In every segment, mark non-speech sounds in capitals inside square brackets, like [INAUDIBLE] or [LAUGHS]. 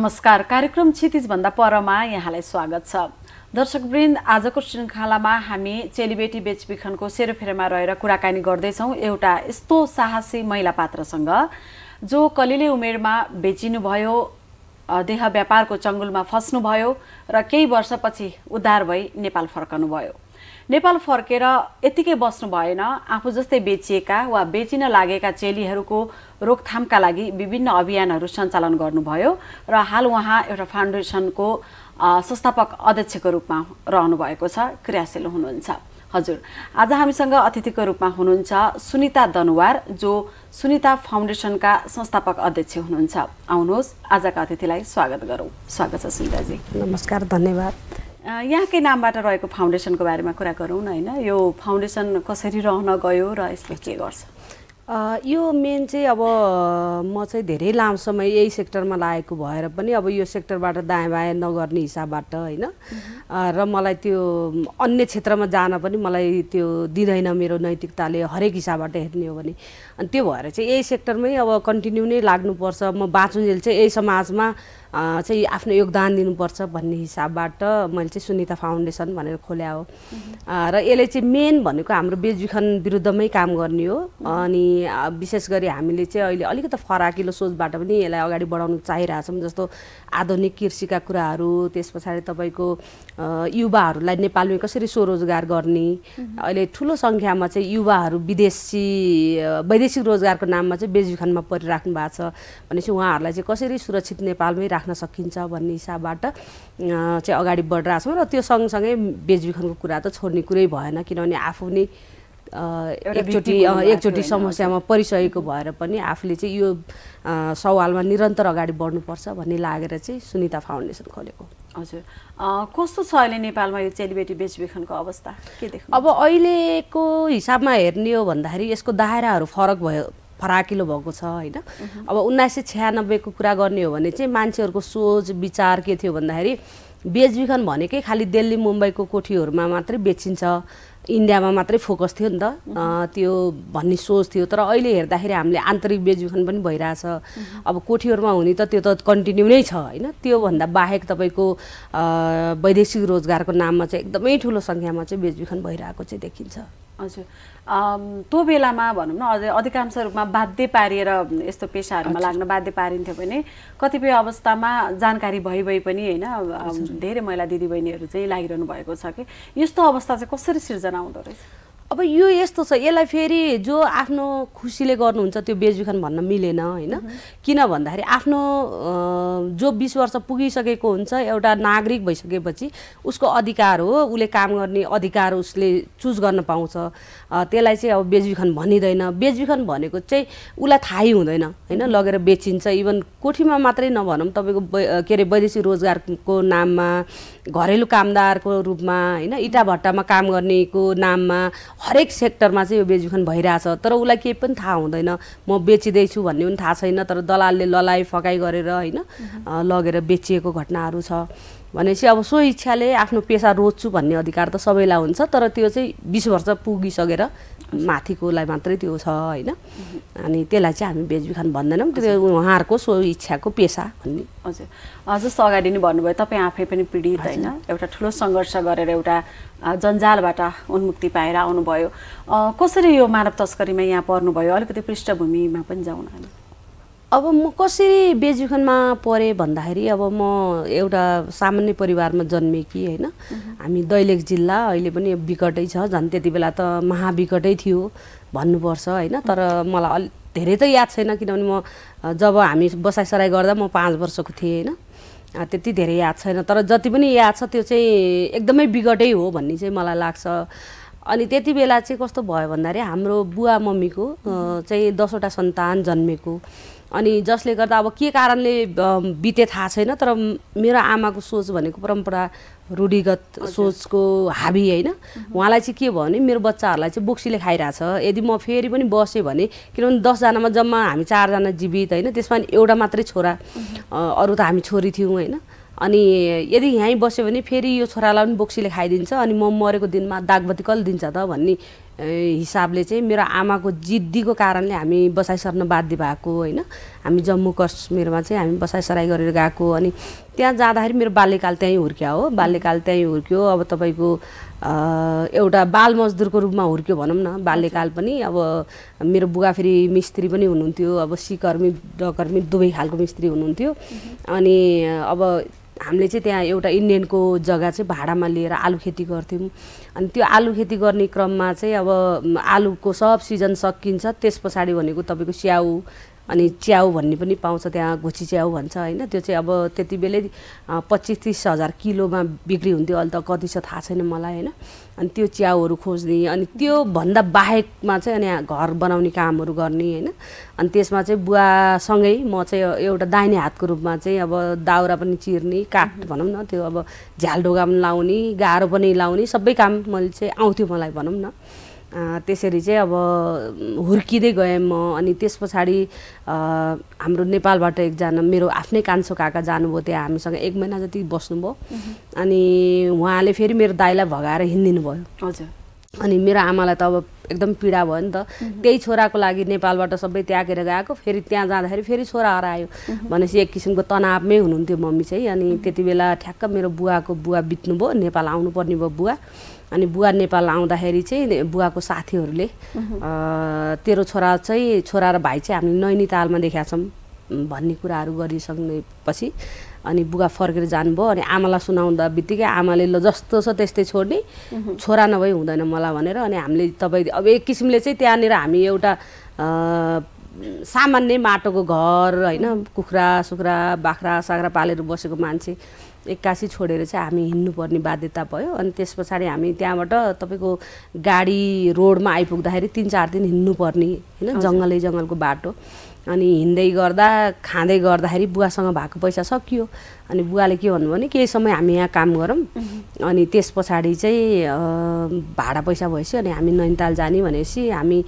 नमस्कार कार्यक्रम भन्दा परमा यहाँलाई स्वागत छ दर्शकवृन्द आजको श्रृङ्खलामा हामी चेलीबेटी बेचबिखनको सेरोफेरोमा रहेर कुराकानी गर्दैछौँ एउटा यस्तो साहसी महिला पात्रसँग जो कलिले उमेरमा बेचिनुभयो देह व्यापारको चङ्गुलमा फस्नुभयो र केही वर्षपछि उद्धार भई नेपाल फर्कनुभयो नेपाल फर्केर यतिकै बस्नु भएन आफू जस्तै बेचिएका वा बेचिन लागेका चेलीहरूको रोकथामका लागि विभिन्न अभियानहरू सञ्चालन गर्नुभयो र हाल उहाँ एउटा फाउन्डेसनको संस्थापक अध्यक्षको रूपमा रहनुभएको छ क्रियाशील हुनुहुन्छ हजुर आज हामीसँग अतिथिको रूपमा हुनुहुन्छ सुनिता दनुवार जो सुनिता फाउन्डेसनका संस्थापक अध्यक्ष हुनुहुन्छ आउनुहोस् आजका अतिथिलाई स्वागत गरौँ स्वागत छ सुनिताजी नमस्कार धन्यवाद यहाँकै नामबाट रहेको फाउन्डेसनको बारेमा कुरा गरौँ न होइन यो फाउन्डेसन कसरी रहन गयो र यसले के गर्छ यो मेन चाहिँ अब म चाहिँ धेरै लामो समय यही सेक्टरमा लागेको भएर पनि अब यो सेक्टरबाट दायाँ बायाँ नगर्ने हिसाबबाट होइन र मलाई त्यो अन्य क्षेत्रमा जान पनि मलाई त्यो दिँदैन मेरो नैतिकताले हरेक हिसाबबाट हेर्ने हो भने अनि त्यो भएर चाहिँ यही सेक्टरमै अब कन्टिन्यू नै लाग्नुपर्छ म बाँचुन्जेल चाहिँ यही समाजमा चाहिँ आफ्नो योगदान दिनुपर्छ भन्ने हिसाबबाट मैले चाहिँ सुनिता फाउन्डेसन भनेर खोल्या हो र यसले चाहिँ मेन भनेको हाम्रो बेचबिखन विरुद्धमै काम गर्ने हो अनि विशेष गरी हामीले चाहिँ अहिले अलिकति फराकिलो सोचबाट पनि यसलाई अगाडि बढाउनु चाहिरहेछौँ जस्तो आधुनिक कृषिका कुराहरू त्यस पछाडि तपाईँको युवाहरूलाई नेपालमै कसरी स्वरोजगार गर्ने अहिले ठुलो सङ्ख्यामा चाहिँ युवाहरू विदेशी वैदेशिक रोजगारको नाममा चाहिँ बेजुखानमा परिराख्नु भएको छ भनेपछि उहाँहरूलाई चाहिँ कसरी सुरक्षित नेपालमै राख्न सकिन्छ भन्ने हिसाबबाट चाहिँ अगाडि बढिरहेछौँ र त्यो सँगसँगै बेचबिखनको कुरा त छोड्ने कुरै भएन किनभने आफू नै एकचोटि एकचोटि समस्यामा परिसकेको भएर पनि आफूले चाहिँ यो सवालमा निरन्तर अगाडि बढ्नुपर्छ भन्ने लागेर चाहिँ सुनिता फाउन्डेसन खोलेको हजुर कस्तो छ अहिले नेपालमा यो चेलीबेटी बेचबिखनको अवस्था के देख्नु अब अहिलेको हिसाबमा हेर्ने हो भन्दाखेरि यसको दायराहरू फरक भयो फराकिलो भएको छ होइन अब उन्नाइस सय छ्यानब्बेको कुरा गर्ने हो भने चाहिँ मान्छेहरूको सोच विचार के थियो भन्दाखेरि बेचबिखन भनेकै खालि दिल्ली मुम्बईको कोठीहरूमा मात्रै बेचिन्छ इन्डियामा मात्रै फोकस थियो नि त त्यो भन्ने सोच थियो तर अहिले हेर्दाखेरि हामीले आन्तरिक बेजुखन पनि भइरहेछ अब कोठीहरूमा हुने त त्यो त कन्टिन्यू नै छ होइन त्योभन्दा बाहेक तपाईँको वैदेशिक रोजगारको नाममा चाहिँ एकदमै ठुलो सङ्ख्यामा चाहिँ बेचबिखन भइरहेको चाहिँ देखिन्छ हजुर त्यो बेलामा भनौँ न अझै अधिकांश रूपमा बाध्य पारिएर यस्तो पेसाहरूमा लाग्न बाध्य पारिन्थ्यो भने कतिपय अवस्थामा जानकारी भइ भए पनि होइन धेरै महिला दिदीबहिनीहरू चाहिँ लागिरहनु भएको छ कि यस्तो अवस्था चाहिँ कसरी सिर्जना हुँदो रहेछ अब यो यस्तो छ यसलाई फेरि जो आफ्नो खुसीले गर्नुहुन्छ त्यो बेचबिखन भन्न मिलेन होइन किन भन्दाखेरि आफ्नो जो बिस वर्ष पुगिसकेको हुन्छ एउटा नागरिक भइसकेपछि उसको अधिकार हो उसले काम गर्ने अधिकार उसले चुज गर्न पाउँछ त्यसलाई चाहिँ अब बेचबिखन भनिँदैन बेचबिखन भनेको चाहिँ उसलाई थाहै हुँदैन होइन लगेर बेचिन्छ इभन कोठीमा मात्रै नभनौँ तपाईँको के अरे वैदेशिक रोजगारको नाममा घरेलु कामदारको रूपमा होइन इटा भट्टामा काम गर्नेको नाममा हरेक सेक्टरमा चाहिँ यो बेचबिखन भइरहेछ तर उसलाई केही पनि थाहा हुँदैन म बेचिँदैछु भन्ने पनि थाहा छैन तर दलालले ललाइ फकाइ गरेर होइन लगेर बेचिएको घटनाहरू छ भनेपछि अब सो इच्छाले आफ्नो पेसा रोज्छु भन्ने अधिकार त सबैलाई हुन्छ तर त्यो चाहिँ बिस वर्ष पुगिसकेर माथिकोलाई मात्रै त्यो छ होइन अनि त्यसलाई चाहिँ हामी बेचबिखन भन्दैनौँ त्यो उहाँहरूको सो इच्छाको पेसा भन्ने हजुर जस्तो अगाडि नै भन्नुभयो तपाईँ आफै पनि पीडित होइन एउटा ठुलो सङ्घर्ष गरेर एउटा जन्जालबाट उन्मुक्ति पाएर आउनुभयो कसरी यो मानव तस्करीमा यहाँ पर्नुभयो अलिकति पृष्ठभूमिमा पनि जाउँ हामी अब म कसरी बेजुखनमा परेँ भन्दाखेरि अब म एउटा सामान्य परिवारमा जन्मेँ कि होइन हामी दैलेख जिल्ला अहिले पनि विकटै छ झन् त्यति बेला त महाविकटै थियो भन्नुपर्छ होइन तर मलाई अलि धेरै त याद छैन किनभने म जब हामी बसाइसराई गर्दा म पाँच वर्षको थिएँ होइन त्यति धेरै याद छैन तर जति पनि याद छ त्यो चाहिँ एकदमै विकटै हो भन्ने चाहिँ मलाई लाग्छ अनि त्यति बेला चाहिँ कस्तो भयो भन्दाखेरि हाम्रो बुवा मम्मीको चाहिँ दसवटा सन्तान जन्मेको अनि जसले गर्दा अब के कारणले बिते थाहा छैन तर मेरो आमाको सोच भनेको परम्परा रूढिगत सोचको हाबी होइन उहाँलाई चाहिँ के भयो भने मेरो बच्चाहरूलाई चाहिँ बोक्सीले खाइरहेछ यदि म फेरि पनि बसेँ भने किनभने दसजनामा जम्मा हामी चारजना जीवित होइन त्यसमा एउटा मात्रै छोरा अरू त हामी छोरी थियौँ होइन अनि यदि यहीँ बस्यो भने फेरि यो छोरालाई पनि बोक्सीले खाइदिन्छ अनि म मरेको दिनमा दागबत्ती कसले दिन्छ त भन्ने हिसाबले चाहिँ मेरो आमाको जिद्दीको कारणले हामी बसाइ सर्न बाध्य भएको होइन हामी जम्मू कश्मीरमा चाहिँ हामी बसाइसराई गरेर गएको अनि त्यहाँ जाँदाखेरि मेरो बाल्यकाल त्यहीँ हुर्क्या हो बाल्यकाल त्यहीँ हुर्क्यो अब तपाईँको एउटा बाल मजदुरको रूपमा हुर्क्यो भनौँ न बाल्यकाल पनि अब मेरो बुवा फेरि मिस्त्री पनि हुनुहुन्थ्यो अब सिकर्मी डकर्मी दुवै खालको मिस्त्री हुनुहुन्थ्यो अनि अब हामीले चाहिँ त्यहाँ एउटा इन्डियनको जग्गा चाहिँ भाडामा लिएर आलु खेती गर्थ्यौँ अनि त्यो आलु खेती गर्ने क्रममा चाहिँ अब आलुको सब सिजन सकिन्छ त्यस पछाडि भनेको तपाईँको स्याउ अनि च्याउ भन्ने पनि पाउँछ त्यहाँ घुची च्याउ भन्छ होइन त्यो चाहिँ अब त्यति बेलै पच्चिस तिस हजार किलोमा बिक्री हुन्थ्यो अहिले त कति छ थाहा छैन मलाई होइन अनि त्यो च्याउहरू खोज्ने अनि त्योभन्दा बाहेकमा चाहिँ अनि घर बनाउने कामहरू गर्ने होइन अनि त्यसमा चाहिँ बुवासँगै म चाहिँ एउटा दाहिने हातको रूपमा चाहिँ अब दाउरा पनि चिर्ने काठ भनौँ न त्यो अब झ्यालढोगा पनि लाउने गाह्रो पनि लाउने सबै काम मैले चाहिँ आउँथ्यो मलाई भनौँ न त्यसरी चाहिँ अब हुर्किँदै गएँ म अनि त्यस पछाडि हाम्रो नेपालबाट एकजना मेरो आफ्नै कान्छो काका जानुभयो त्यहाँ हामीसँग एक महिना जति बस्नुभयो अनि उहाँले फेरि मेरो दाईलाई भगाएर हिँडिदिनु भयो हजुर अनि मेरो आमालाई त अब एकदम पीडा भयो नि त त्यही छोराको लागि नेपालबाट सबै त्यागेर गएको फेरि त्यहाँ जाँदाखेरि फेरि छोरा हरायो भनेपछि एक किसिमको तनावमै हुनुहुन्थ्यो मम्मी चाहिँ अनि त्यति बेला ठ्याक्क मेरो बुवाको बुवा बित्नुभयो नेपाल आउनुपर्ने भयो बुवा अनि बुवा नेपाल आउँदाखेरि चाहिँ बुवाको साथीहरूले तेरो छोरा चाहिँ छोरा र भाइ चाहिँ हामीले नैनीतालमा देखाएको छौँ भन्ने कुराहरू गरिसकेपछि अनि बुवा फर्केर जानुभयो अनि आमालाई सुनाउँदा बित्तिकै आमाले ल जस्तो छ त्यस्तै छोड्ने छोरा नभई हुँदैन मलाई भनेर अनि हामीले तपाईँ अब एक किसिमले चाहिँ त्यहाँनिर हामी एउटा सामान्य माटोको घर होइन कुखुरा सुखुरा बाख्रा साख्रा पालेर बसेको मान्छे एक्कासी छोडेर चाहिँ हामी हिँड्नुपर्ने बाध्यता भयो अनि त्यस पछाडि हामी त्यहाँबाट तपाईँको गाडी रोडमा आइपुग्दाखेरि तिन चार दिन हिँड्नुपर्ने होइन जङ्गलै जङ्गलको बाटो अनि हिँड्दै गर्दा खाँदै गर्दाखेरि बुवासँग भएको पैसा सकियो अनि बुवाले के भन्नुभयो भने केही समय हामी यहाँ काम गरौँ अनि त्यस पछाडि चाहिँ भाडा पैसा भएपछि अनि हामी नैनीताल जाने भनेपछि हामी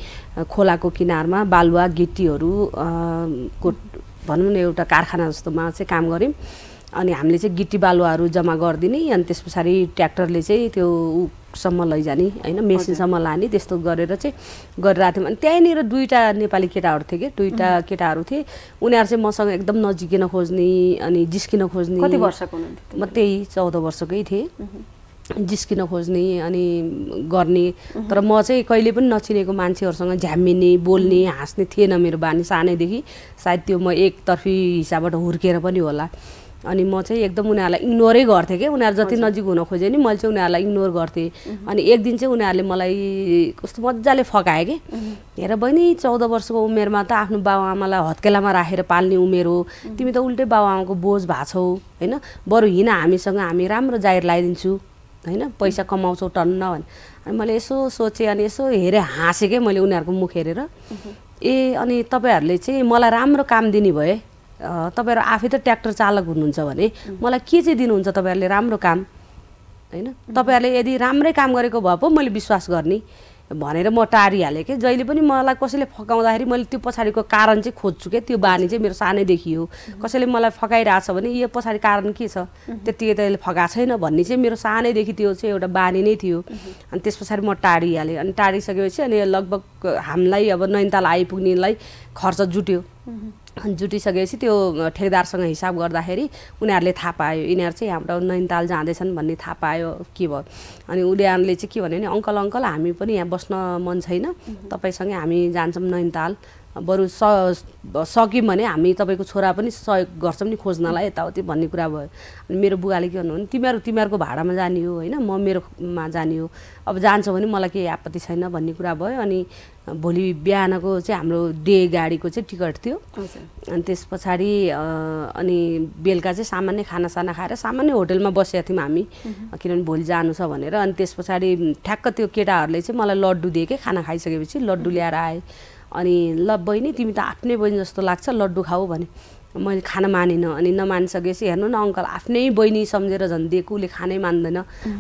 खोलाको किनारमा बालुवा गिटीहरू को भनौँ न एउटा कारखाना जस्तोमा चाहिँ काम गऱ्यौँ अनि हामीले चाहिँ गिटी बालुवाहरू जम्मा गरिदिने अनि त्यस पछाडि ट्र्याक्टरले चाहिँ त्यो सम्म लैजाने होइन मेसिनसम्म लाने त्यस्तो गरेर चाहिँ गरिरहेको थियौँ अनि त्यहीँनिर दुईवटा नेपाली केटाहरू थिए कि दुईवटा केटाहरू थिए उनीहरू चाहिँ मसँग एकदम नजिकिन खोज्ने अनि जिस्किन खोज्ने कति वर्षको म त्यही चौध वर्षकै थिएँ जिस्किन खोज्ने अनि गर्ने तर म चाहिँ कहिले पनि नचिनेको मान्छेहरूसँग झ्यामिने बोल्ने हाँस्ने थिएन मेरो बानी सानैदेखि सायद त्यो म एकतर्फी हिसाबबाट हुर्केर पनि होला अनि म चाहिँ एकदम उनीहरूलाई इग्नोरै गर्थेँ कि उनीहरू जति नजिक हुन खोजेँ नि मैले चाहिँ उनीहरूलाई इग्नोर गर्थेँ अनि एक दिन चाहिँ उनीहरूले मलाई कस्तो मजाले फकाएँ कि हेर बहिनी चौध वर्षको उमेरमा त आफ्नो बाबुआमालाई हत्केलामा राखेर पाल्ने उमेर हो तिमी त उल्टै बाबुआमाको बोझ भएको छौ होइन बरु हिँड हामीसँग हामी राम्रो जाहिर लगाइदिन्छु होइन पैसा कमाउँछौ टन्न भने अनि मैले यसो सोचेँ अनि यसो हेरेँ हाँसेँ कि मैले उनीहरूको मुख हेरेर ए अनि तपाईँहरूले चाहिँ मलाई राम्रो काम दिने भए तपाईँहरू आफै त ट्र्याक्टर चालक हुनुहुन्छ भने मलाई के चाहिँ दिनुहुन्छ तपाईँहरूले राम्रो काम होइन तपाईँहरूले यदि राम्रै काम गरेको भए पो मैले विश्वास गर्ने भनेर म टारिहालेँ कि जहिले पनि मलाई कसैले फकाउँदाखेरि मैले त्यो पछाडिको कारण चाहिँ खोज्छु क्या त्यो बानी चाहिँ मेरो सानैदेखि हो कसैले मलाई फकाइरहेछ भने यो पछाडि कारण के छ त्यतिकै त यसले फका छैन भन्ने चाहिँ मेरो सानैदेखि त्यो चाहिँ एउटा बानी नै थियो अनि त्यस पछाडि म टाढिहालेँ अनि टाढिसकेपछि अनि लगभग हामीलाई अब नैनताल आइपुग्नेलाई खर्च जुट्यो जुटिसकेपछि त्यो ठेकदारसँग हिसाब गर्दाखेरि उनीहरूले थाहा पायो यिनीहरू चाहिँ हाम्रो नैनताल जाँदैछन् भन्ने थाहा पायो के भयो अनि उनीहरूले चाहिँ के भन्यो भने अङ्कल अङ्कल हामी पनि यहाँ बस्न मन छैन तपाईँसँगै हामी जान्छौँ नैनताल बरु स सक्यौँ भने हामी तपाईँको छोरा पनि सहयोग गर्छौँ नि खोज्नलाई यताउति भन्ने कुरा भयो अनि मेरो बुवाले के भन्नुभयो भने तिमीहरू तिमीहरूको भाडामा जाने हो होइन म मेरोमा जाने हो अब जान्छौ भने मलाई केही आपत्ति छैन भन्ने कुरा भयो अनि भोलि बिहानको चाहिँ हाम्रो डे गाडीको चाहिँ टिकट थियो अनि त्यस पछाडि अनि बेलुका चाहिँ सामान्य खाना साना खाएर सामान्य होटेलमा बसेका थियौँ हामी किनभने भोलि जानु छ भनेर अनि त्यस पछाडि ठ्याक्क त्यो केटाहरूले चाहिँ मलाई लड्डु दिए कि खाना खाइसकेपछि लड्डु ल्याएर आएँ अनि ल बहिनी तिमी त आफ्नै बहिनी जस्तो लाग्छ लड्डु खाऊ भने मैले खान मानिनँ अनि नमानिसकेपछि हेर्नु न अङ्कल आफ्नै बहिनी सम्झेर झन् दिएको उसले खानै मान्दैन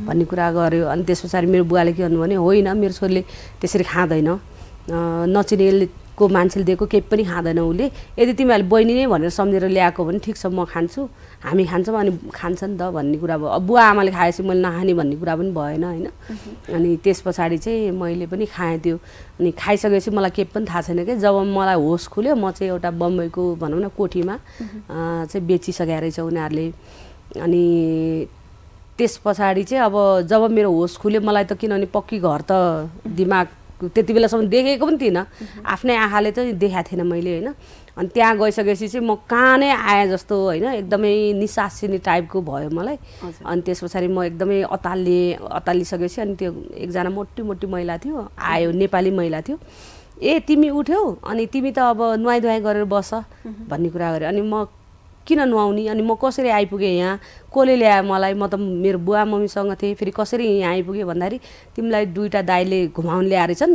भन्ने कुरा गर्यो अनि त्यस पछाडि मेरो बुवाले के भन्नु भने होइन मेरो छोरीले त्यसरी खाँदैन नचिनेले को मान्छेले दिएको केही पनि खाँदैन उसले यदि तिमीहरूले बहिनी नै भनेर सम्झेर ल्याएको भने ठिक छ म खान्छु हामी खान्छौँ अनि खान्छ नि त भन्ने कुरा भयो बुवा आमाले खाएपछि मैले नखाने भन्ने कुरा पनि भएन होइन अनि त्यस पछाडि चाहिँ मैले पनि खाएँ त्यो अनि खाइसकेपछि मलाई केही पनि थाहा छैन कि जब मलाई होस खुल्यो म चाहिँ एउटा बम्बईको भनौँ न कोठीमा चाहिँ बेचिसकेको रहेछ उनीहरूले अनि त्यस पछाडि चाहिँ अब जब मेरो होस खुल्यो मलाई त किनभने पक्की घर त दिमाग त्यति बेलासम्म देखेको पनि थिइनँ आफ्नै आँखाले चाहिँ देखाएको थिएन मैले होइन अनि त्यहाँ गइसकेपछि चाहिँ म कहाँ नै आएँ जस्तो होइन एकदमै निसासिने टाइपको भयो मलाई अनि त्यस पछाडि म एकदमै अतालिएँ अतालिसकेपछि अनि त्यो एकजना मोटी मोटी महिला थियो आयो नेपाली महिला थियो ए तिमी उठ्यौ अनि तिमी त अब नुहाइ धुवाइ गरेर बस भन्ने कुरा गऱ्यो अनि म किन नुहाउने अनि म कसरी आइपुगेँ यहाँ कसले ल्यायो मलाई म त मेरो बुवा मम्मीसँग थिएँ फेरि कसरी यहाँ आइपुगेँ भन्दाखेरि तिमीलाई दुइटा दाइले घुमाउनु ल्याएर छन्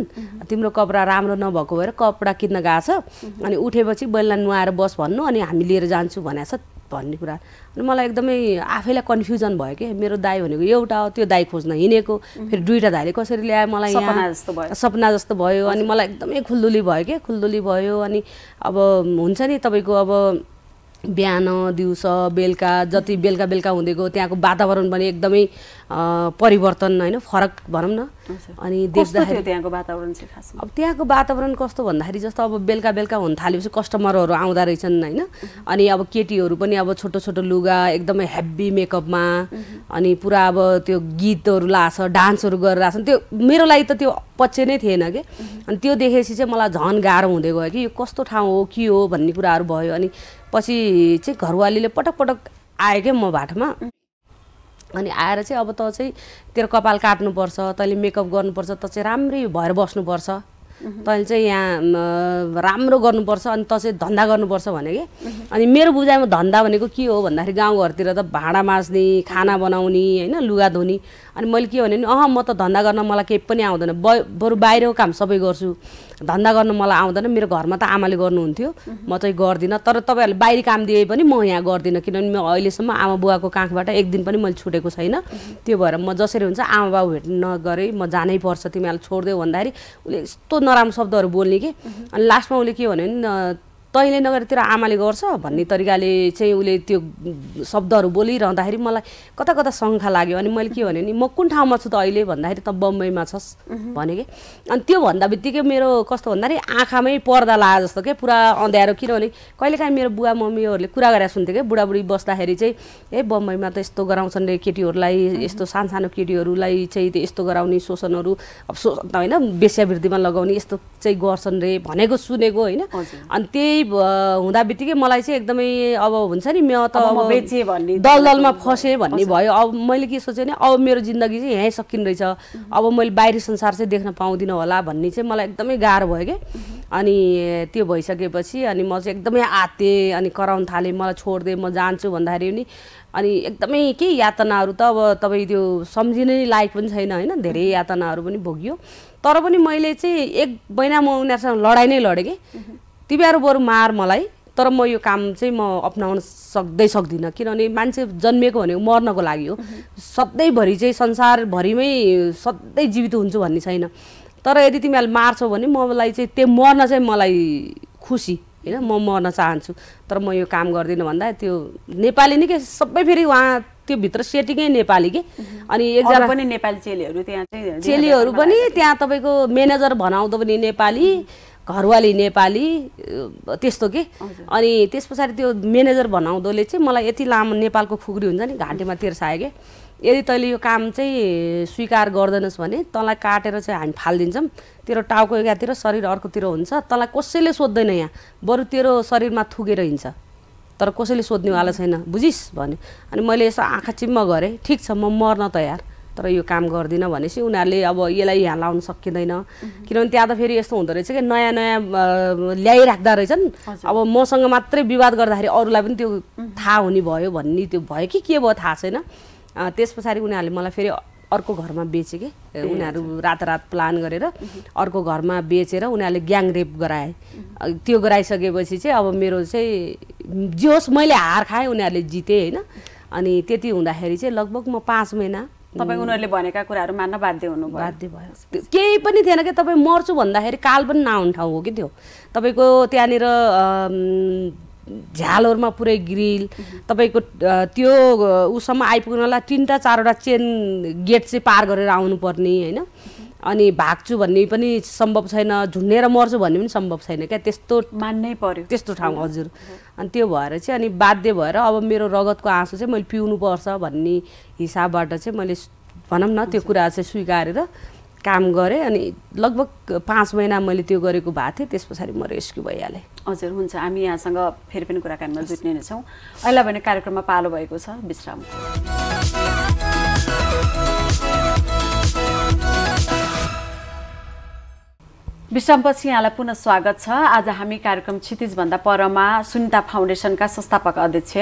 तिम्रो कपडा राम्रो नभएको भएर कपडा किन्न गएको छ अनि उठेपछि बहिनीलाई नुहाएर बस भन्नु अनि हामी लिएर जान्छु भनेको छ भन्ने कुरा अनि मलाई एकदमै आफैलाई कन्फ्युजन भयो कि मेरो दाई भनेको एउटा हो त्यो दाई खोज्न हिँडेको फेरि दुइटा दाईले कसरी ल्यायो मलाई यहाँ जस्तो भयो सपना जस्तो भयो अनि मलाई एकदमै खुल्दुली भयो कि खुल्दुली भयो अनि अब हुन्छ नि तपाईँको अब बिहान दिउँसो बेलुका जति बेलुका बेलुका हुँदै गयो त्यहाँको वातावरण पनि एकदमै परिवर्तन होइन फरक भनौँ न अनि देख्दाखेरि त्यहाँको वातावरण चाहिँ अब त्यहाँको वातावरण कस्तो भन्दाखेरि जस्तो अब बेलुका बेलुका हुन थालेपछि कस्टमरहरू आउँदो रहेछन् होइन अनि अब केटीहरू पनि अब छोटो छोटो लुगा एकदमै हेभी मेकअपमा अनि पुरा अब त्यो गीतहरू लाछ डान्सहरू गरेर छ त्यो मेरो लागि त त्यो पच्चे नै थिएन कि अनि त्यो देखेपछि चाहिँ मलाई झन् गाह्रो हुँदै गयो कि यो कस्तो ठाउँ हो के हो भन्ने कुराहरू भयो अनि पछि चाहिँ घरवालीले पटक पटक आयो क्या म बाटोमा अनि आएर चाहिँ अब त चाहिँ तेरो कपाल काट्नुपर्छ तैँले मेकअप गर्नुपर्छ त चाहिँ राम्रै भएर बस्नुपर्छ तैँले चाहिँ यहाँ राम्रो गर्नुपर्छ अनि त चाहिँ धन्दा गर्नुपर्छ भने कि अनि मेरो बुझाइमा धन्दा भनेको के हो भन्दाखेरि गाउँघरतिर त भाँडा माझ्ने खाना बनाउने होइन लुगा धुने अनि मैले के भने अह म त धन्दा गर्न मलाई केही पनि आउँदैन बरु बाहिरको काम सबै गर्छु धन्दा गर्न मलाई आउँदैन मेरो घरमा त आमाले गर्नुहुन्थ्यो म चाहिँ गर्दिनँ तर तपाईँहरूले बाहिर काम दिए पनि म यहाँ गर्दिनँ किनभने म अहिलेसम्म आमा बुवाको काखबाट एक दिन पनि मैले छुटेको छैन त्यो भएर म जसरी हुन्छ आमा बाबु भेट्न नगरे म जानै पर्छ तिमीहरूलाई छोडिदेऊ भन्दाखेरि उसले यस्तो नराम्रो शब्दहरू बोल्ने कि अनि लास्टमा उसले के भन्यो भने तैँले नगरेर तेरो आमाले गर्छ भन्ने तरिकाले चाहिँ उसले त्यो शब्दहरू बोलिरहँदाखेरि मलाई कता कता शङ्खा लाग्यो अनि मैले के भने नि म कुन ठाउँमा छु त अहिले भन्दाखेरि त बम्बईमा छस् भने कि अनि त्यो भन्दा बित्तिकै मेरो कस्तो भन्दाखेरि आँखामै पर्दा लाग जस्तो क्या पुरा अँध्यारो किनभने कहिलेकाहीँ मेरो बुवा मम्मीहरूले कुरा गरेर सुन्थ्यो क्या बुढाबुढी बस्दाखेरि चाहिँ ए बम्बईमा त यस्तो गराउँछन् रे केटीहरूलाई यस्तो सानसानो केटीहरूलाई चाहिँ यस्तो गराउने शोषणहरू अब शोषण त होइन बेस्यावृद्धिमा लगाउने यस्तो चाहिँ गर्छन् रे भनेको सुनेको होइन अनि त्यही त्यही हुँदा बित्तिकै मलाई चाहिँ एकदमै अब हुन्छ नि म त अब बेचेँ भन्ने दलदलमा फसेँ भन्ने भयो अब मैले के सोचेँ भने अब मेरो जिन्दगी चाहिँ यहीँ सकिन रहेछ अब मैले बाहिरी संसार चाहिँ देख्न पाउँदिनँ होला भन्ने चाहिँ मलाई एकदमै गाह्रो भयो कि अनि त्यो भइसकेपछि अनि म चाहिँ एकदमै आते अनि कराउन थालेँ मलाई छोडिदिएँ म जान्छु भन्दाखेरि पनि अनि एकदमै केही यातनाहरू त अब तपाईँ त्यो सम्झिनै लायक पनि छैन होइन धेरै यातनाहरू पनि भोगियो तर पनि मैले चाहिँ एक महिना म उनीहरूसँग लडाइँ नै लडेँ कि तिमीहरू बरु मार मलाई तर म यो काम चाहिँ म अप्नाउन सक्दै सक्दिनँ किनभने मान्छे जन्मिएको भनेको मर्नको लागि हो सधैँभरि चाहिँ संसारभरिमै सधैँ जीवित हुन्छु भन्ने छैन तर यदि तिमीहरूले मार्छौ भने मलाई चाहिँ त्यो मर्न चाहिँ मलाई खुसी होइन म मर्न चाहन्छु तर म यो काम गर्दिनँ भन्दा त्यो नेपाली नै के सबै फेरि उहाँ त्यो भित्र सेटिङै नेपाली के अनि एकजना पनि नेपाली चेलीहरू त्यहाँ चेलीहरू पनि त्यहाँ तपाईँको म्यानेजर भनाउँदो पनि नेपाली घरवाली नेपाली त्यस्तो के अनि त्यस पछाडि त्यो म्यानेजर भनाउँदोले चाहिँ मलाई यति लामो नेपालको खुकुरी हुन्छ नि घाँटीमा तेर्सायो कि यदि तैँले यो काम चाहिँ स्वीकार गर्दैनस् भने तँलाई काटेर चाहिँ हामी फालिदिन्छौँ तेरो टाउको एकातिर शरीर अर्कोतिर हुन्छ तँलाई कसैले सोध्दैन यहाँ बरु तेरो शरीरमा थुगेर हिँड्छ तर कसैले सोध्नेवाला छैन बुझिस् भन्यो अनि मैले यसो आँखा चिम्म गरेँ ठिक छ म मर्न तयार तर यो काम गर्दिनँ भनेपछि उनीहरूले अब यसलाई यहाँ लाउन सकिँदैन किनभने त्यहाँ त फेरि यस्तो हुँदो रहेछ कि नयाँ नयाँ ल्याइराख्दा रहेछन् अब मसँग मात्रै विवाद गर्दाखेरि अरूलाई पनि त्यो थाहा हुने भयो भन्ने त्यो भयो कि के भयो थाहा छैन त्यस पछाडि उनीहरूले मलाई फेरि अर्को घरमा बेचे कि उनीहरू रातरात प्लान गरेर अर्को घरमा बेचेर उनीहरूले ग्याङ रेप गराए त्यो गराइसकेपछि चाहिँ अब मेरो चाहिँ जे होस् मैले हार खाएँ उनीहरूले जितेँ होइन अनि त्यति हुँदाखेरि चाहिँ लगभग म पाँच महिना तपाईँ उनीहरूले भनेका कुराहरू मान्न बाध्य हुनु बाध्य भयो केही पनि थिएन कि तपाईँ मर्छु भन्दाखेरि काल पनि नहुने ठाउँ हो कि त्यो तपाईँको त्यहाँनिर झ्यालहरूमा पुरै ग्रिल तपाईँको त्यो उसम्म आइपुग्नलाई तिनवटा चारवटा चेन गेट चाहिँ पार गरेर आउनुपर्ने होइन अनि भाग्छु भन्ने पनि सम्भव छैन झुन्डेर मर्छु भन्ने पनि सम्भव छैन क्या त्यस्तो मान्नै पर्यो त्यस्तो ठाउँ हजुर अनि त्यो भएर चाहिँ अनि बाध्य भएर अब मेरो रगतको आँसु चाहिँ मैले पिउनुपर्छ भन्ने हिसाबबाट चाहिँ मैले भनौँ न त्यो कुरा चाहिँ स्वीकारेर काम गरेँ अनि लगभग पाँच महिना मैले त्यो गरेको भएको थिएँ त्यस पछाडि म रेस्क्यु भइहालेँ हजुर हुन्छ हामी यहाँसँग फेरि पनि कुराकानीमा जुट्ने नै छौँ अहिले भने कार्यक्रममा पालो भएको छ विश्राम विश्रामपछि यहाँलाई पुनः स्वागत छ आज हामी कार्यक्रम क्षितिजभन्दा परमा सुनिता फाउन्डेसनका संस्थापक अध्यक्ष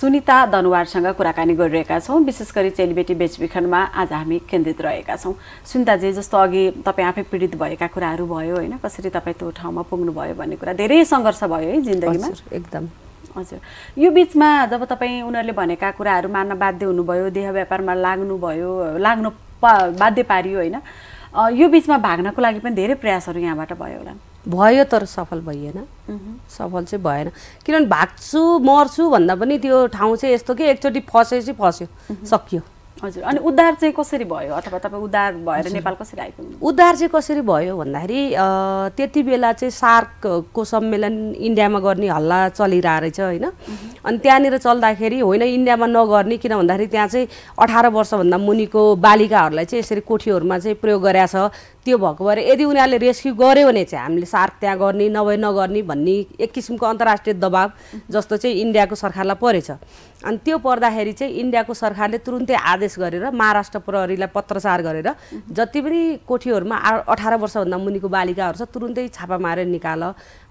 सुनिता धनुवारसँग कुराकानी गरिरहेका छौँ विशेष गरी चेलीबेटी बेचबिखनमा आज हामी केन्द्रित रहेका छौँ सुनिताजी जस्तो अघि तपाईँ आफै पीडित भएका कुराहरू भयो होइन कसरी तपाईँ त्यो ठाउँमा पुग्नुभयो भन्ने कुरा धेरै सङ्घर्ष भयो है जिन्दगीमा एकदम हजुर यो बिचमा जब तपाईँ उनीहरूले भनेका कुराहरू मान्न बाध्य हुनुभयो देह व्यापारमा लाग्नुभयो लाग्नु पा बाध्य पारियो होइन यो बिचमा भाग्नको लागि पनि धेरै प्रयासहरू यहाँबाट भयो होला भयो तर सफल भइएन सफल चाहिँ भएन किनभने भाग्छु मर्छु भन्दा पनि त्यो ठाउँ चाहिँ यस्तो कि एकचोटि फसेपछि फस्यो सकियो हजुर अनि उद्धार चाहिँ कसरी भयो अथवा तपाईँ उद्धार भएर नेपाल कसरी आइपुग्नु उद्धार चाहिँ कसरी भयो भन्दाखेरि त्यति बेला चाहिँ सार्कको सम्मेलन इन्डियामा गर्ने हल्ला रहेछ होइन अनि त्यहाँनिर चल्दाखेरि होइन इन्डियामा नगर्ने किन भन्दाखेरि त्यहाँ चाहिँ अठार वर्षभन्दा मुनिको बालिकाहरूलाई चाहिँ यसरी कोठीहरूमा चाहिँ प्रयोग गरेछ त्यो भएको भएर यदि उनीहरूले रेस्क्यु गर्यो भने चाहिँ हामीले सार्क त्यहाँ गर्ने नभए नगर्ने भन्ने एक किसिमको अन्तर्राष्ट्रिय दबाब जस्तो चाहिँ इन्डियाको सरकारलाई परेछ अनि त्यो पर्दाखेरि चाहिँ इन्डियाको सरकारले तुरुन्तै आदेश गरेर महाराष्ट्र प्रहरीलाई पत्रचार गरेर जति पनि कोठीहरूमा अठार वर्षभन्दा मुनिको बालिकाहरू छ तुरुन्तै छापा मारेर निकाल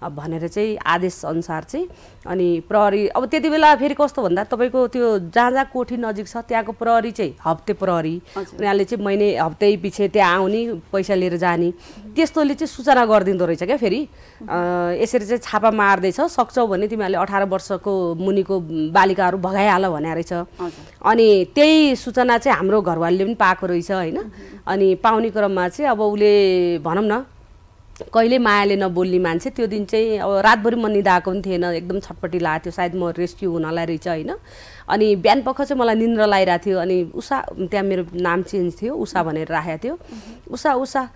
भनेर चाहिँ आदेशअनुसार चाहिँ अनि प्रहरी अब त्यति बेला फेरि कस्तो भन्दा तपाईँको त्यो जहाँ जहाँ कोठी नजिक छ त्यहाँको प्रहरी चाहिँ हप्ते प्रहरी उनीहरूले चाहिँ महिने हप्तै पछि त्यहाँ आउने पैसा लिएर जाने त्यस्तोले चाहिँ सूचना गरिदिँदो रहेछ क्या फेरि यसरी चाहिँ छापा मार्दैछ सक्छौ भने तिमीहरूले अठार वर्षको मुनिको बालिकाहरू भगाइहाल भने रहेछ अनि त्यही सूचना चाहिँ हाम्रो घरवालीले पनि पाएको रहेछ होइन अनि पाउने क्रममा चाहिँ अब उसले भनौँ न कहिले मायाले नबोल्ने मान्छे त्यो दिन चाहिँ अब रातभरि म निदाएको पनि थिएन एकदम छटपट्टि लगाएको थियो सायद म रेस्क्यु हुनलाई रहेछ होइन अनि बिहान पख चाहिँ मलाई निन्द्र लगाइरहेको थियो अनि उषा त्यहाँ मेरो नाम चेन्ज थियो उषा भनेर राखेको थियो उषा उषा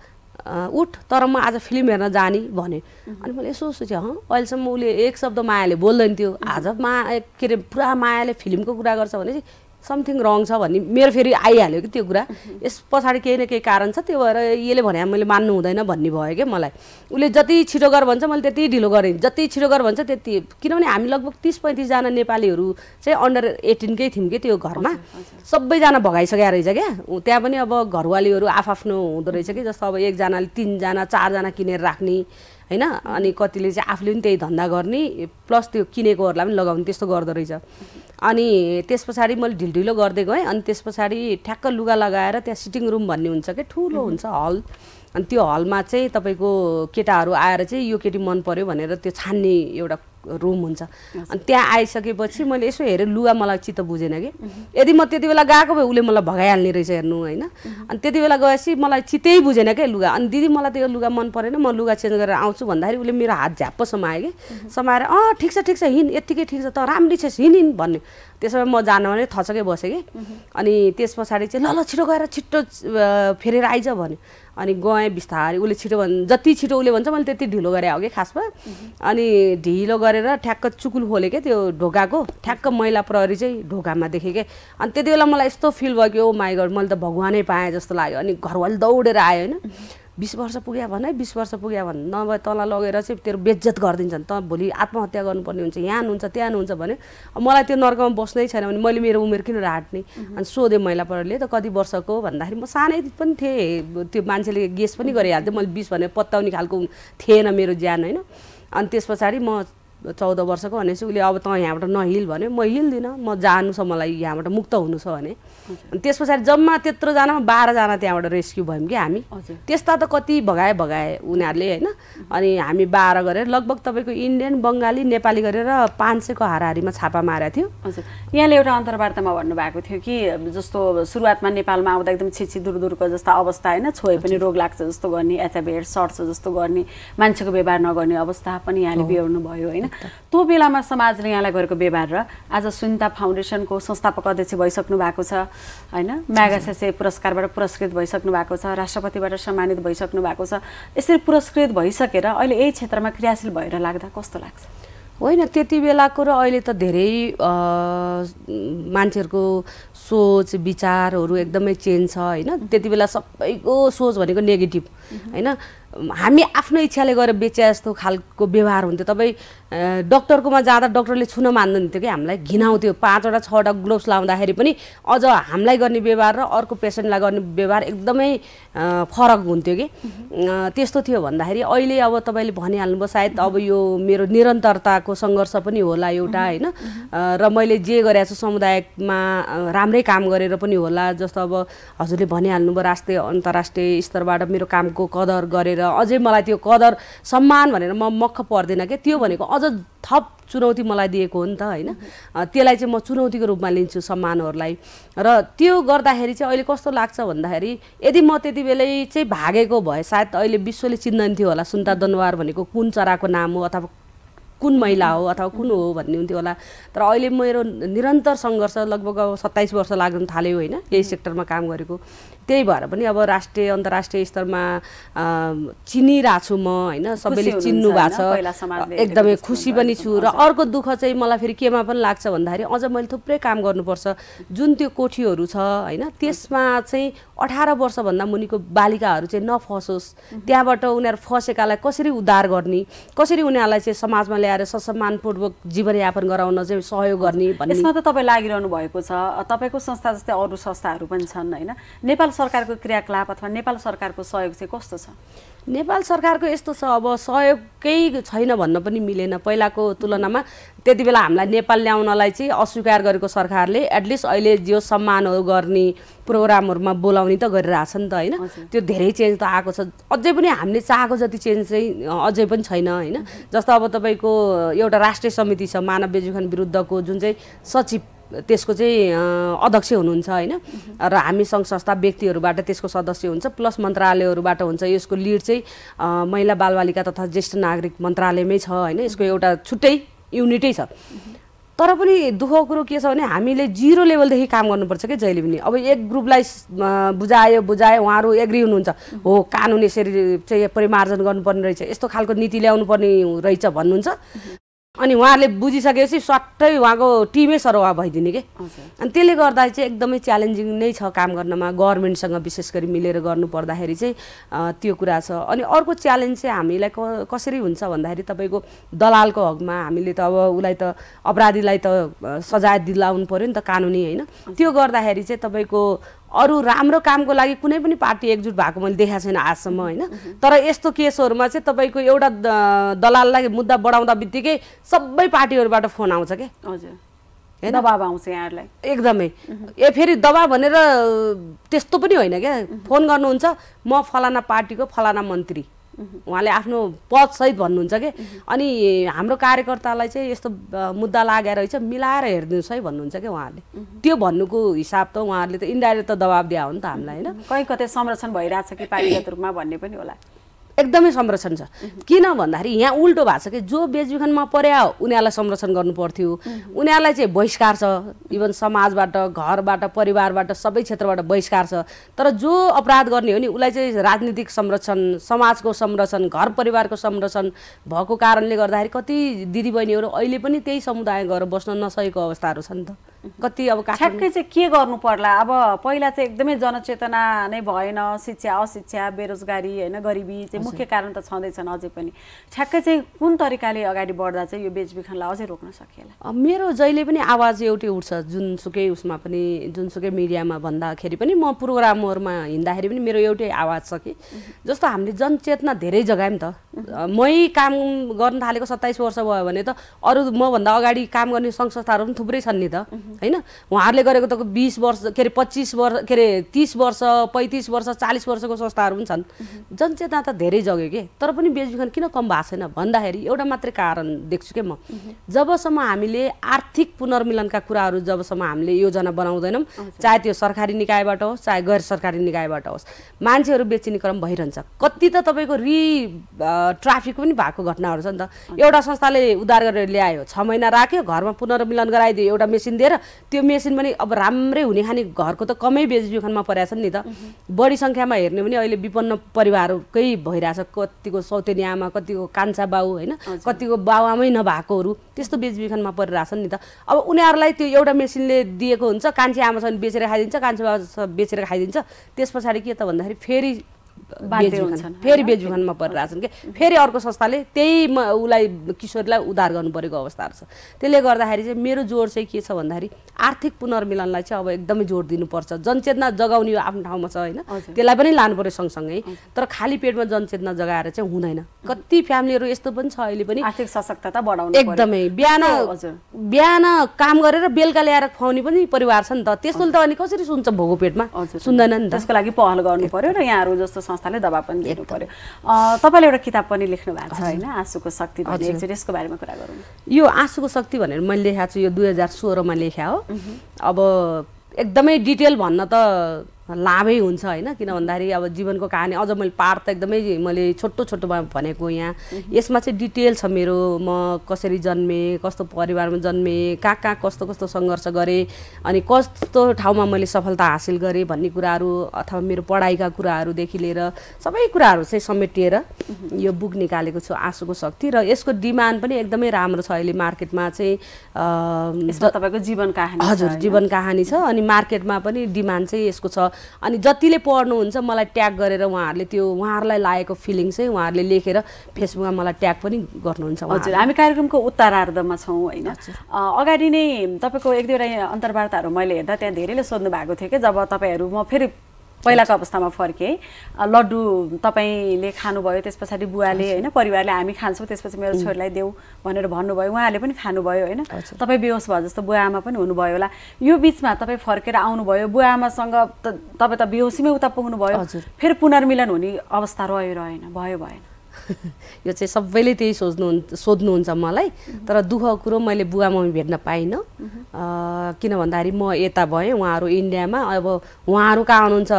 उठ तर म आज फिल्म हेर्न जाने भने अनि मैले यसो सोचेँ हँ अहिलेसम्म उसले एक शब्द मायाले बोल्दैन थियो आज मा के अरे पुरा मायाले फिल्मको कुरा गर्छ भने चाहिँ समथिङ रङ छ भन्ने मेरो फेरि आइहाल्यो कि त्यो कुरा यस पछाडि केही न केही कारण छ त्यो भएर यसले भने मैले मान्नु हुँदैन भन्ने भयो क्या मलाई उसले जति छिटो गर भन्छ मैले त्यति ढिलो गरेँ जति छिटो गर भन्छ त्यति किनभने हामी लगभग तिस पैँतिसजना नेपालीहरू चाहिँ अन्डर एटिनकै थियौँ कि त्यो घरमा सबैजना भगाइसकेको रहेछ क्या त्यहाँ पनि अब घरवालीहरू आफआफ्नो हुँदो रहेछ कि जस्तो अब एकजनाले तिनजना चारजना किनेर राख्ने होइन अनि कतिले चाहिँ आफूले पनि त्यही धन्दा गर्ने प्लस त्यो किनेकोहरूलाई पनि लगाउने त्यस्तो गर्दो रहेछ अनि त्यस पछाडि मैले ढिलो गर्दै गएँ अनि त्यस पछाडि ठ्याक्क लुगा लगाएर त्यहाँ सिटिङ रुम भन्ने हुन्छ क्या ठुलो हुन्छ हल अनि त्यो हलमा चाहिँ तपाईँको केटाहरू आएर चाहिँ यो केटी मन पऱ्यो भनेर त्यो छान्ने एउटा रुम हुन्छ अनि त्यहाँ आइसकेपछि मैले यसो हेरेँ लुगा मलाई चित्त बुझेन कि यदि म त्यति बेला गएको भए उसले मलाई भगाइहाल्ने रहेछ हेर्नु होइन अनि त्यति बेला गएपछि मलाई चित्तै बुझेन क्या लुगा अनि दिदी मलाई त्यो लुगा मन परेन म लुगा चेन्ज गरेर आउँछु भन्दाखेरि उसले मेरो हात झ्याप्प समायो कि समाएर अँ ठिक छ ठिक छ हिँड यत्तिकै ठिक छ त राम्री छ हिँड हिँड भन्यो त्यसो भए म जान भने थचकै बसेँ कि अनि त्यस पछाडि चाहिँ ल ल छिटो गएर छिटो फेरेर आइज भन्यो अनि गएँ बिस्तारै उसले छिटो भन् जति छिटो उसले भन्छ मैले त्यति ढिलो गरेँ हो कि खासमा अनि ढिलो गरेर ठ्याक्क चुकुल खोलेँ क्या त्यो ढोकाको ठ्याक्क मैला प्रहरी चाहिँ ढोकामा देखेँ क्या अनि त्यति बेला मलाई यस्तो फिल भयो कि ओ oh माइगर मैले त भगवानै पाएँ जस्तो लाग्यो अनि घरवाल दौडेर आयो होइन बिस वर्ष पुग्यो भने बिस वर्ष पुग्यो भने नभए तल लगेर चाहिँ तेरो बेज्जत गरिदिन्छन् त भोलि आत्महत्या गर्नुपर्ने हुन्छ यहाँ हुन्छ त्यहाँ हुन्छ भने मलाई त्यो नर्कमा बस्नै छैन भने मैले मेरो उमेर किन राट्ने अनि सोधेँ महिला परले त कति वर्षको भन्दाखेरि म सानै पनि थिएँ त्यो मान्छेले गेस पनि गरिहाल्थ्यो मैले बिस भने पत्ताउने खालको थिएन मेरो ज्यान होइन अनि त्यस पछाडि म चौध वर्षको भनेपछि उसले अब तँ यहाँबाट नहिल भने म हिल्दिनँ म जानु छ मलाई यहाँबाट मुक्त हुनु छ भने त्यस पछाडि जम्मा त्यत्रोजनामा बाह्रजना त्यहाँबाट रेस्क्यु भयौँ कि हामी त्यस्ता त कति भगाए भगाए उनीहरूले होइन अनि हामी बाह्र गरेर लगभग तपाईँको इन्डियन बङ्गाली नेपाली गरेर पाँच सयको हाराहारीमा छापा मारेको थियो यहाँले एउटा अन्तर्वार्तामा भन्नुभएको थियो कि जस्तो सुरुवातमा नेपालमा आउँदा एकदम छिछि दुर दूरको जस्ता अवस्था होइन छोए पनि रोग लाग्छ जस्तो गर्ने एचआइभी सर्छ जस्तो गर्ने मान्छेको व्यवहार नगर्ने अवस्था पनि यहाँले बिहोर्नु भयो होइन त्यो बेलामा समाजले यहाँलाई गरेको व्यवहार र आज सुनिता फाउन्डेसनको संस्थापक अध्यक्ष भइसक्नु भएको छ होइन म्यागासेसे पुरस्कारबाट पुरस्कृत भइसक्नु भएको छ राष्ट्रपतिबाट सम्मानित भइसक्नु भएको छ यसरी पुरस्कृत भइसकेर अहिले यही क्षेत्रमा क्रियाशील भएर लाग्दा कस्तो लाग्छ होइन त्यति बेलाको र अहिले त धेरै मान्छेहरूको सोच विचारहरू एकदमै चेन्ज छ होइन त्यति बेला सबैको सोच भनेको नेगेटिभ होइन हामी आफ्नो इच्छाले गएर बेचे जस्तो खालको व्यवहार हुन्थ्यो तपाईँ डक्टरकोमा जाँदा डक्टरले छुन मान्दैन थियो कि हामीलाई घिनाउँथ्यो पाँचवटा छवटा ग्लोभ्स लाउँदाखेरि पनि अझ हामीलाई गर्ने व्यवहार र अर्को पेसेन्टलाई गर्ने व्यवहार एकदमै फरक हुन्थ्यो कि त्यस्तो थियो भन्दाखेरि अहिले अब तपाईँले भनिहाल्नुभयो सायद अब यो मेरो निरन्तरताको सङ्घर्ष पनि होला एउटा होइन र मैले जे गरेको छु समुदायमा राम्रै काम गरेर पनि होला जस्तो अब हजुरले भनिहाल्नुभयो राष्ट्रिय अन्तर्राष्ट्रिय स्तरबाट मेरो कामको कदर गरेर अझै मलाई त्यो कदर सम्मान भनेर म मख पर्दिनँ क्या त्यो भनेको अझ थप चुनौती मलाई दिएको हो नि त होइन त्यसलाई चाहिँ म चुनौतीको रूपमा लिन्छु सम्मानहरूलाई र त्यो गर्दाखेरि चाहिँ अहिले कस्तो लाग्छ भन्दाखेरि यदि म त्यति बेलै चाहिँ भागेको भए सायद अहिले विश्वले चिन्दैन थियो होला सुन्ता दनुवार भनेको कुन चराको नाम हो अथवा कुन महिला हो अथवा कुन हो भन्ने हुन्थ्यो होला तर अहिले मेरो निरन्तर सङ्घर्ष लगभग अब सत्ताइस वर्ष लाग्नु थाल्यो होइन यही सेक्टरमा काम गरेको त्यही भएर पनि अब राष्ट्रिय अन्तर्राष्ट्रिय स्तरमा चिनिरहेको छु म होइन सबैले चिन्नु भएको छ एकदमै खुसी पनि छु र अर्को दुःख चाहिँ मलाई फेरि केमा पनि लाग्छ भन्दाखेरि अझ मैले थुप्रै काम गर्नुपर्छ जुन त्यो कोठीहरू छ होइन त्यसमा चाहिँ अठार वर्षभन्दा मुनिको बालिकाहरू चाहिँ नफसोस् त्यहाँबाट उनीहरू फसेकालाई कसरी उद्धार गर्ने कसरी उनीहरूलाई चाहिँ समाजमा ल्याएर ससम्मानपूर्वक जीवनयापन गराउन चाहिँ सहयोग गर्ने भन्ने यसमा त तपाईँ लागिरहनु भएको छ तपाईँको संस्था जस्तै अरू संस्थाहरू पनि छन् होइन नेपाल सरकारको क्रियाकलाप अथवा नेपाल सरकारको सहयोग चाहिँ कस्तो छ नेपाल सरकारको यस्तो छ अब सहयोगकै छैन भन्न पनि मिलेन पहिलाको तुलनामा त्यति बेला हामीलाई नेपाल ल्याउनलाई चाहिँ अस्वीकार गरेको सरकारले एटलिस्ट अहिले जो सम्मानहरू गर्ने प्रोग्रामहरूमा बोलाउने त गरिरहेछ नि त होइन त्यो धेरै चेन्ज त आएको छ अझै पनि हामीले चाहेको जति चेन्ज चाहिँ अझै पनि छैन होइन जस्तो अब तपाईँको एउटा राष्ट्रिय समिति छ मानव बेजुखन विरुद्धको जुन चाहिँ सचिव त्यसको चाहिँ अध्यक्ष हुनुहुन्छ होइन र हामी सङ्घ संस्था व्यक्तिहरूबाट त्यसको सदस्य हुन्छ प्लस मन्त्रालयहरूबाट हुन्छ यसको लिड चाहिँ महिला बालबालिका तथा ज्येष्ठ नागरिक मन्त्रालयमै छ होइन यसको एउटा छुट्टै युनिटै छ तर पनि दुःख कुरो के छ भने हामीले जिरो लेभलदेखि काम गर्नुपर्छ क्या जहिले पनि अब एक ग्रुपलाई बुझायो बुझायो उहाँहरू एग्री हुनुहुन्छ हो कानुन यसरी चाहिँ परिमार्जन गर्नुपर्ने रहेछ यस्तो खालको नीति ल्याउनु पर्ने रहेछ भन्नुहुन्छ अनि उहाँहरूले बुझिसकेपछि सट्टै उहाँको टिमै सरवा भइदिने कि अनि त्यसले गर्दा चाहिँ एकदमै च्यालेन्जिङ नै छ काम गर्नमा गभर्मेन्टसँग विशेष गरी मिलेर गर्नु पर्दाखेरि चाहिँ त्यो कुरा छ अनि अर्को च्यालेन्ज चाहिँ हामीलाई कसरी हुन्छ भन्दाखेरि तपाईँको दलालको हकमा हामीले त अब उसलाई त अपराधीलाई त सजाय दिलाउनु पऱ्यो नि त कानुनी होइन त्यो गर्दाखेरि चाहिँ तपाईँको अरू राम्रो कामको लागि कुनै पनि पार्टी एकजुट भएको मैले देखाएको छैन आजसम्म होइन तर यस्तो केसहरूमा चाहिँ तपाईँको एउटा दलाललाई मुद्दा बढाउँदा बित्तिकै सबै पार्टीहरूबाट फोन आउँछ क्या हजुर दबाब आउँछ यहाँहरूलाई एकदमै ए फेरि दबाब भनेर त्यस्तो पनि होइन क्या फोन गर्नुहुन्छ म फलाना पार्टीको फलाना मन्त्री उहाँले आफ्नो पदसहित भन्नुहुन्छ कि अनि हाम्रो कार्यकर्तालाई चाहिँ यस्तो मुद्दा लागेर रहेछ मिलाएर हेरिदिनुहोस् है भन्नुहुन्छ कि उहाँहरूले त्यो भन्नुको हिसाब त उहाँहरूले त इन्डाइरेक्ट त दबाब दिया हो नि त हामीलाई होइन कहीँ कतै संरक्षण भइरहेछ कि पार्टीगत रूपमा भन्ने पनि होला एकदमै संरक्षण छ किन भन्दाखेरि यहाँ उल्टो भएको छ कि जो बेचबिखनमा पर्या उनीहरूलाई संरक्षण गर्नु पर्थ्यो उनीहरूलाई चाहिँ बहिष्कार छ इभन समाजबाट घरबाट परिवारबाट सबै क्षेत्रबाट बहिष्कार छ तर जो अपराध गर्ने हो नि उसलाई चाहिँ राजनीतिक संरक्षण समाजको संरक्षण घर परिवारको संरक्षण भएको कारणले गर्दाखेरि कति दिदीबहिनीहरू अहिले पनि त्यही समुदाय गएर बस्न नसकेको अवस्थाहरू छ नि त कति अब ठ्याक्कै चाहिँ के गर्नु पर्ला अब पहिला चाहिँ एकदमै जनचेतना नै भएन शिक्षा अशिक्षा बेरोजगारी होइन गरिबी चाहिँ मुख्य कारण त छँदैछन् अझै पनि ठ्याक्कै चाहिँ कुन तरिकाले अगाडि बढ्दा चाहिँ यो बेचबिखनलाई अझै रोक्न सकिएला मेरो जहिले पनि आवाज एउटै उठ्छ जुनसुकै उसमा पनि जुनसुकै मिडियामा भन्दाखेरि पनि म प्रोग्रामहरूमा हिँड्दाखेरि पनि मेरो एउटै आवाज छ कि जस्तो हामीले जनचेतना धेरै जग्गायौँ त मै काम गर्न थालेको सत्ताइस वर्ष भयो भने त अरू मभन्दा अगाडि काम गर्ने सङ्घ संस्थाहरू पनि थुप्रै छन् नि त होइन उहाँहरूले गरेको त बिस वर्ष के अरे पच्चिस वर्ष के अरे तिस वर्ष पैँतिस वर्ष चालिस वर्षको संस्थाहरू पनि छन् जनचेतना त धेरै जग्यो कि तर पनि बेचबिखन किन कम भएको छैन भन्दाखेरि एउटा मात्रै कारण देख्छु क्या म जबसम्म हामीले आर्थिक पुनर्मिलनका कुराहरू जबसम्म हामीले योजना बनाउँदैनौँ चाहे त्यो सरकारी निकायबाट होस् चाहे गैर सरकारी निकायबाट होस् मान्छेहरू बेचिने क्रम भइरहन्छ कति त तपाईँको रि ट्राफिक पनि भएको घटनाहरू छ नि त एउटा संस्थाले उद्धार गरेर ल्यायो छ महिना राख्यो घरमा पुनर्मिलन गराइदियो एउटा मेसिन दिएर त्यो मेसिन पनि अब राम्रै हुने खाने घरको त कमै बेचबिखनमा परेको नि त बढी सङ्ख्यामा हेर्ने भने अहिले विपन्न परिवारकै भइरहेछ कतिको सौतेनी आमा कतिको कान्छा बाउ होइन कतिको बाबामै नभएकोहरू त्यस्तो बेचबिखनमा परिरहेछन् नि त अब उनीहरूलाई त्यो एउटा मेसिनले दिएको हुन्छ कान्छे आमासँग बेचेर खाइदिन्छ कान्छे बाबा बेचेर खाइदिन्छ त्यस पछाडि के त भन्दाखेरि फेरि फेरि फेरि परिरहेको परिरहेछन् कि फेरि अर्को संस्थाले त्यही उसलाई किशोरीलाई उद्धार गर्नु परेको अवस्थाहरू छ त्यसले गर्दाखेरि चाहिँ मेरो जोड चाहिँ के छ भन्दाखेरि आर्थिक पुनर्मिलनलाई चाहिँ अब एकदमै जोड दिनुपर्छ जनचेतना जगाउने यो आफ्नो ठाउँमा छ होइन त्यसलाई पनि लानु पऱ्यो सँगसँगै तर खाली पेटमा जनचेतना जगाएर चाहिँ हुँदैन कति फ्यामिलीहरू यस्तो पनि छ अहिले पनि आर्थिक सशक्तता बढाउनु एकदमै बिहान बिहान काम गरेर बेलुका ल्याएर खुवाउने पनि परिवार छ नि त त्यसले त अनि कसरी सुन्छ भोगो पेटमा सुन्दैन नि त त्यसको लागि पहल गर्नु पर्यो र यहाँहरू जस्तो संस्थाले दबाब पनि दिनु पर्यो तपाईँले एउटा किताब पनि लेख्नु भएको छ होइन आँसुको शक्ति भन्ने एकचोटि यसको बारेमा कुरा गरौँ यो आँसुको शक्ति भनेर मैले लेखाएको छु यो दुई हजार सोह्रमा लेखा हो अब एकदमै डिटेल भन्न त लाभै हुन्छ होइन किन भन्दाखेरि अब जीवनको कहानी अझ मैले पार्ट त एकदमै मैले छोटो छोटो भनेको यहाँ यसमा चाहिँ डिटेल छ मेरो म कसरी जन्मेँ कस्तो परिवारमा जन्मेँ कहाँ कहाँ कस्तो कस्तो सङ्घर्ष गरेँ अनि कस्तो ठाउँमा मैले सफलता हासिल गरेँ भन्ने कुराहरू अथवा मेरो पढाइका कुराहरूदेखि लिएर सबै कुराहरू चाहिँ समेटिएर यो बुक निकालेको छु आँसुको शक्ति र यसको डिमान्ड पनि एकदमै राम्रो छ अहिले मार्केटमा चाहिँ तपाईँको जीवन कहानी हजुर जीवन कहानी छ अनि मार्केटमा पनि डिमान्ड चाहिँ यसको छ अनि जतिले पढ्नुहुन्छ मलाई ट्याग गरेर उहाँहरूले त्यो उहाँहरूलाई लागेको फिलिङ चाहिँ उहाँहरूले लेखेर फेसबुकमा मलाई ट्याग पनि गर्नुहुन्छ हजुर हामी कार्यक्रमको उत्तरार्धमा छौँ होइन अगाडि नै तपाईँको एक दुईवटा अन्तर्वार्ताहरू मैले हेर्दा त्यहाँ धेरैले सोध्नु भएको थियो कि जब तपाईँहरू म फेरि पहिलाको अवस्थामा फर्केँ है लड्डु तपाईँले खानुभयो त्यस पछाडि बुवाले होइन परिवारले हामी खान्छौँ त्यसपछि मेरो छोरीलाई देऊ भनेर भन्नुभयो उहाँले पनि खानुभयो होइन तपाईँ बेहोस भयो जस्तो बुवा आमा पनि हुनुभयो होला यो बिचमा तपाईँ फर्केर आउनुभयो बुवा आमासँग त तपाईँ त बेहोसीमै उता पुग्नुभयो फेरि पुनर्मिलन हुने अवस्था रह्यो रहेन भयो भएन [LAUGHS] यो चाहिँ सबैले त्यही सोच्नु सोध्नुहुन्छ मलाई तर दुःख कुरो मैले बुवा मम्मी भेट्न पाइनँ किन भन्दाखेरि म यता भएँ उहाँहरू इन्डियामा अब उहाँहरू कहाँ हुनुहुन्छ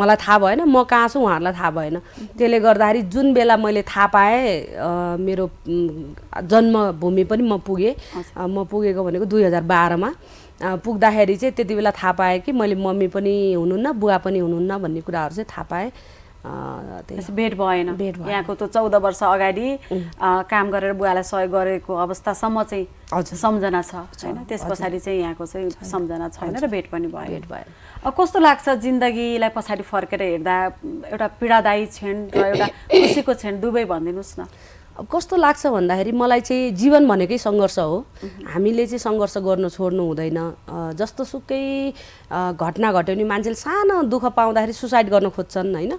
मलाई थाहा भएन म कहाँ छु उहाँहरूलाई थाहा भएन त्यसले गर्दाखेरि जुन बेला मैले थाहा पाएँ मेरो जन्मभूमि पनि म पुगेँ म पुगेको भनेको दुई हजार बाह्रमा पुग्दाखेरि चाहिँ त्यति बेला थाहा पाएँ कि मैले मम्मी पनि हुनुहुन्न बुवा पनि हुनुहुन्न भन्ने कुराहरू चाहिँ थाहा पाएँ भेट भएन यहाँको त चौध वर्ष अगाडि काम गरेर बुवालाई सहयोग गरेको अवस्थासम्म चाहिँ सम्झना छ होइन त्यस पछाडि चाहिँ यहाँको चाहिँ सम्झना छैन र भेट पनि भयो भेट भयो कस्तो लाग्छ जिन्दगीलाई पछाडि फर्केर हेर्दा एउटा पीडादायी क्षण र एउटा [COUGHS] खुसीको क्षण दुवै भनिदिनुहोस् न अब कस्तो लाग्छ भन्दाखेरि मलाई चाहिँ जीवन भनेकै सङ्घर्ष हो हामीले चाहिँ सङ्घर्ष गर्नु छोड्नु हुँदैन जस्तो सुकै घटना घट्यो भने मान्छेले सानो दुःख पाउँदाखेरि सुसाइड गर्न खोज्छन् होइन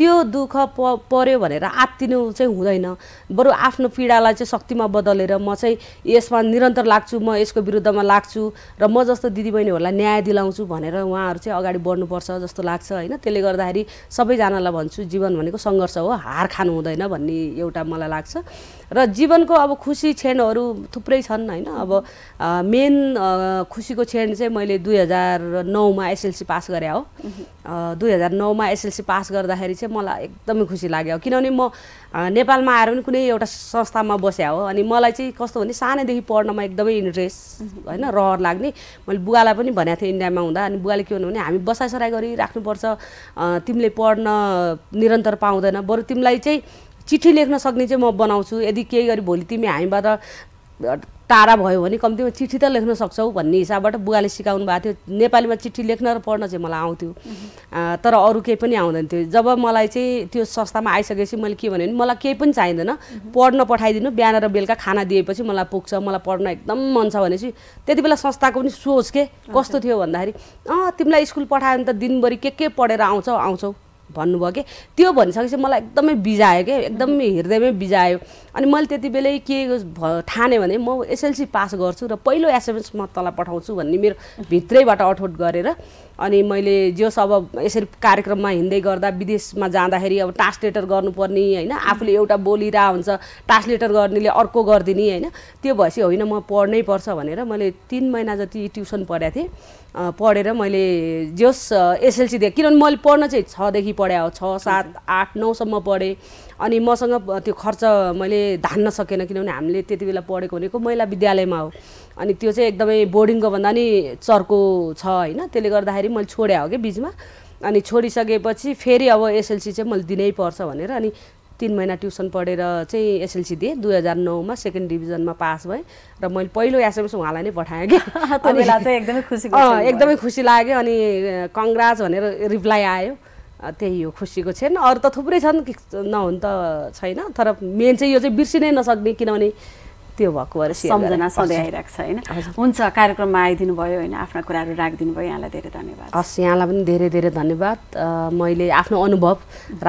त्यो दुःख प पऱ्यो भनेर आत्तिनु चाहिँ हुँदैन बरु आफ्नो पीडालाई चाहिँ शक्तिमा बदलेर म चाहिँ यसमा निरन्तर लाग्छु म यसको विरुद्धमा लाग्छु र म जस्तो दिदीबहिनीहरूलाई न्याय दिलाउँछु भनेर उहाँहरू चाहिँ अगाडि बढ्नुपर्छ जस्तो लाग्छ होइन त्यसले गर्दाखेरि सबैजनालाई भन्छु जीवन भनेको सङ्घर्ष हो हार खानु हुँदैन भन्ने एउटा मलाई मलाई लाग्छ र जीवनको अब खुसी क्षणहरू थुप्रै छन् होइन अब मेन खुसीको क्षण चाहिँ मैले दुई हजार नौमा एसएलसी पास गरे हो दुई हजार नौमा एसएलसी पास गर्दाखेरि चाहिँ मलाई एकदमै खुसी लाग्यो किनभने म नेपालमा आएर पनि कुनै एउटा संस्थामा बस्या हो अनि मलाई चाहिँ कस्तो भने सानैदेखि पढ्नमा एकदमै इन्ट्रेस्ट होइन रहर लाग्ने मैले बुवालाई पनि भनेको थिएँ इन्डियामा हुँदा अनि बुवाले के भन्नु भने हामी बसाइसराई गरिराख्नुपर्छ तिमीले पढ्न निरन्तर पाउँदैन बरु तिमीलाई चाहिँ चिठी लेख्न सक्ने चाहिँ म बनाउँछु यदि केही गरी भोलि तिमी हामीबाट टाढा भयो भने कम्तीमा चिठी त लेख्न सक्छौ भन्ने हिसाबबाट बुवाले सिकाउनु भएको थियो नेपालीमा चिठी लेख्न र पढ्न चाहिँ मलाई आउँथ्यो तर अरू केही पनि आउँदैन थियो जब मलाई चाहिँ त्यो संस्थामा आइसकेपछि मैले के भने मलाई केही पनि चाहिँदैन पढ्न पठाइदिनु बिहान र बेलुका खाना दिएपछि मलाई पुग्छ मलाई पढ्न एकदम मन छ भनेपछि त्यति बेला संस्थाको पनि सोच के कस्तो थियो भन्दाखेरि अँ तिमीलाई स्कुल पठायो भने त दिनभरि के के पढेर आउँछौ आउँछौ भन्नुभयो कि त्यो भनिसकेपछि मलाई एकदमै बिजायो क्या एकदमै हृदयमै बिजायो अनि मैले त्यति बेलै के ठाने भने म एसएलसी पास गर्छु र पहिलो एसएमएस म तँलाई पठाउँछु भन्ने मेरो भित्रैबाट अठोट गरेर अनि मैले जस अब यसरी कार्यक्रममा हिँड्दै गर्दा विदेशमा जाँदाखेरि अब ट्रान्सलेटर गर्नुपर्ने होइन आफूले एउटा बोलिरह हुन्छ ट्रान्सलेटर गर्नेले अर्को गरिदिने होइन त्यो भएपछि होइन म पढ्नै पर्छ भनेर मैले तिन महिना जति ट्युसन पढाएको थिएँ पढेर मैले जस एसएलसी दिएँ किनभने मैले पढ्न चाहिँ छदेखि पढाए हो छ सात आठ नौसम्म पढेँ अनि मसँग त्यो खर्च मैले धान्न सकेन किनभने हामीले त्यति बेला पढेको भनेको महिला विद्यालयमा हो अनि त्यो चाहिँ एकदमै बोर्डिङको भन्दा नि चर्को छ होइन त्यसले गर्दाखेरि मैले छोड्या हो कि बिचमा अनि छोडिसकेपछि फेरि अब एसएलसी चाहिँ मैले दिनै पर्छ भनेर अनि तिन महिना ट्युसन पढेर चाहिँ एसएलसी दिएँ दुई हजार नौमा सेकेन्ड डिभिजनमा पास भएँ र मैले पहिलो एसएमएस उहाँलाई नै पठाएँ क्या [LAUGHS] एकदमै खुसी एकदमै खुसी लाग्यो अनि कङ्ग्राज भनेर रिप्लाई आयो त्यही हो खुसीको छैन अरू त थुप्रै छन् नहुन त छैन तर मेन चाहिँ यो चाहिँ बिर्सिनै नसक्ने किनभने त्यो भएको भएर सम्झना सधैँ आइरहेको छ होइन हुन्छ कार्यक्रममा आइदिनु भयो होइन आफ्ना कुराहरू राखिदिनु भयो यहाँलाई धेरै धन्यवाद हस् यहाँलाई पनि धेरै धेरै धन्यवाद मैले आफ्नो अनुभव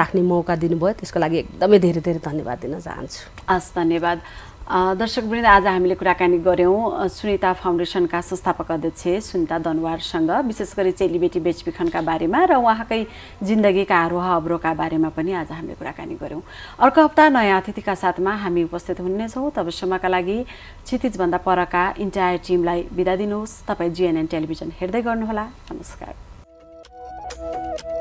राख्ने मौका दिनुभयो त्यसको लागि एकदमै धेरै धेरै धन्यवाद दिन चाहन्छु हस् धन्यवाद दर्शकवृन्द आज हामीले कुराकानी गऱ्यौँ सुनिता फाउन्डेसनका संस्थापक अध्यक्ष सुनिता दनवारसँग विशेष गरी चेलीबेटी बेचबिखनका बारेमा र उहाँकै जिन्दगीका आरोह अवरोहका बारेमा पनि आज हामीले कुराकानी गऱ्यौँ अर्को हप्ता नयाँ अतिथिका साथमा हामी उपस्थित हुनेछौँ तबसम्मका लागि क्षितिजभन्दा परका इन्टायर टिमलाई बिदा दिनुहोस् तपाईँ जिएनएन टेलिभिजन हेर्दै गर्नुहोला नमस्कार